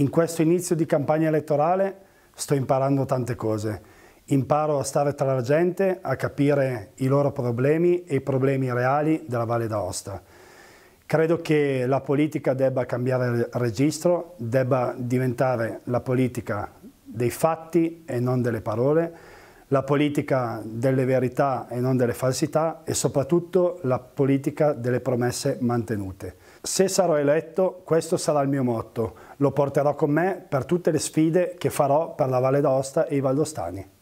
In questo inizio di campagna elettorale sto imparando tante cose. Imparo a stare tra la gente, a capire i loro problemi e i problemi reali della Valle d'Aosta. Credo che la politica debba cambiare registro, debba diventare la politica dei fatti e non delle parole la politica delle verità e non delle falsità e soprattutto la politica delle promesse mantenute. Se sarò eletto, questo sarà il mio motto. Lo porterò con me per tutte le sfide che farò per la Valle d'Aosta e i valdostani.